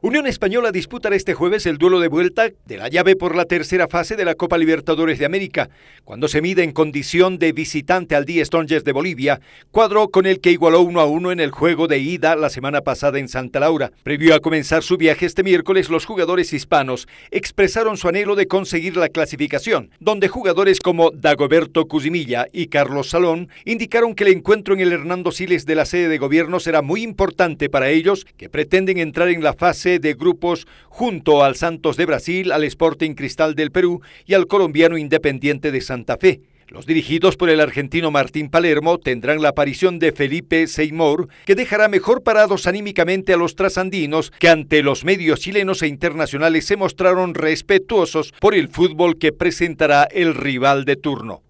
Unión Española disputará este jueves el duelo de vuelta de la llave por la tercera fase de la Copa Libertadores de América, cuando se mide en condición de visitante al D. Strongers de Bolivia, cuadro con el que igualó 1 a 1 en el juego de ida la semana pasada en Santa Laura. Previo a comenzar su viaje este miércoles, los jugadores hispanos expresaron su anhelo de conseguir la clasificación, donde jugadores como Dagoberto Cusimilla y Carlos Salón indicaron que el encuentro en el Hernando Siles de la sede de gobierno será muy importante para ellos, que pretenden entrar en la fase de grupos junto al Santos de Brasil, al Sporting Cristal del Perú y al colombiano Independiente de Santa Fe. Los dirigidos por el argentino Martín Palermo tendrán la aparición de Felipe Seymour, que dejará mejor parados anímicamente a los trasandinos que ante los medios chilenos e internacionales se mostraron respetuosos por el fútbol que presentará el rival de turno.